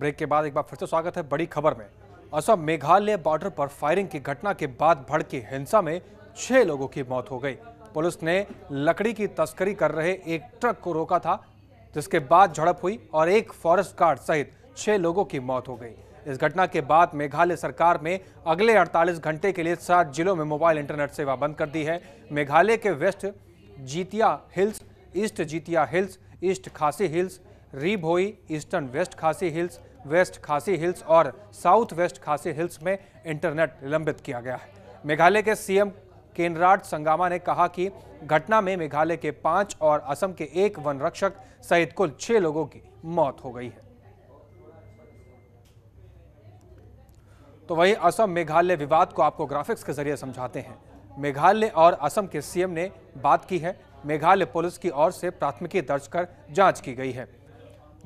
break के बाद एक बार फिर से स्वागत है बड़ी खबर में असम मेघालय बॉर्डर पर फायरिंग की घटना के बाद भड़की हिंसा में छह लोगों की मौत हो गई पुलिस ने लकड़ी की तस्करी कर रहे एक ट्रक को रोका था जिसके बाद झड़प हुई और एक फॉरेस्ट गार्ड सहित छह लोगों की मौत हो गई इस घटना के बाद मेघालय सरकार में अगले 48 घंटे के लिए सात जिलों में मोबाइल इंटरनेट सेवा बंद कर दी है मेघालय के west Jaintia hills east Jaintia hills east Khasi hills Ri Bhoi eastern west Khasi hills west Khasi hills और साउथ वेस्ट खासी हिल्स में इंटरनेट निलंबित किया गया है मेघालय के सीएम केनराट संगामा ने कहा कि घटना में मेघालय के पांच और असम के एक वन रक्षक सहित कुल छह लोगों की मौत हो गई है तो वहीं असम मेघालय विवाद को आपको ग्राफिक्स के जरिए समझाते हैं मेघालय और असम के सीएम ने बात की है मेघालय पुलिस की ओर से प्राथमिकी दर्ज कर जांच की गई है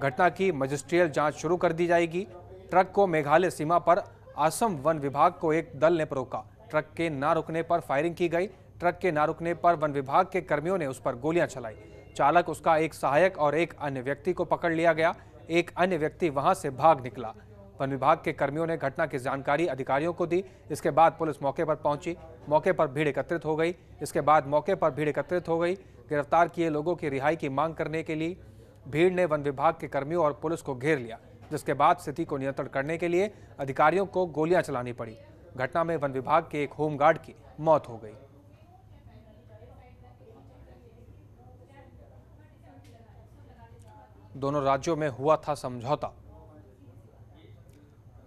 घटना की मजिस्ट्रियल जांच शुरू कर दी जाएगी ट्रक को मेघालय सीमा पर असम वन विभाग को एक दल ने रोका ट्रक के ना रुकने पर फायरिंग की गई ट्रक के ना रुकने पर वन विभाग के कर्मियों ने उस पर गोलियां चलाई चालक उसका एक सहायक और एक अन्य व्यक्ति को पकड़ लिया गया एक अन्य व्यक्ति वहां से भाग निकला वन विभाग के कर्मियों ने घटना की जानकारी अधिकारियों को दी इसके बाद पुलिस मौके पर पहुंची मौके पर भीड़ एकत्रित हो गई इसके बाद मौके पर भीड़ एकत्रित हो गई गिरफ्तार किए लोगों की रिहाई की मांग करने के लिए भीड़ ने वन विभाग के कर्मियों और पुलिस को घेर लिया जिसके बाद स्थिति को नियंत्रण करने के लिए अधिकारियों को गोलियां चलानी पड़ी घटना में वन विभाग के एक होमगार्ड की मौत हो गई दोनों राज्यों में हुआ था समझौता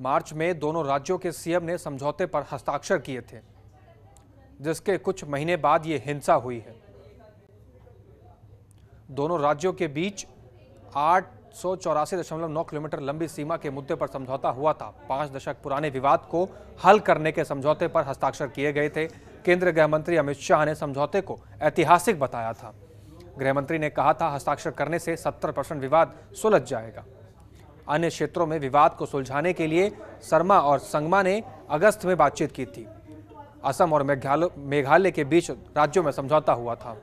मार्च में दोनों राज्यों के सीएम ने समझौते पर हस्ताक्षर किए थे जिसके कुछ महीने बाद यह हिंसा हुई है दोनों राज्यों के बीच आठ सौ चौरासी दशमलव नौ किलोमीटर लंबी सीमा के मुद्दे पर समझौता हुआ था पांच दशक पुराने विवाद को हल करने के समझौते पर हस्ताक्षर किए गए थे केंद्रीय गृह मंत्री अमित शाह ने समझौते को ऐतिहासिक बताया था गृह मंत्री ने कहा था हस्ताक्षर करने से 70 परसेंट विवाद सुलझ जाएगा अन्य क्षेत्रों में विवाद को सुलझाने के लिए शर्मा और संगमा ने अगस्त में बातचीत की थी असम और मेघालय के बीच राज्यों में समझौता हुआ था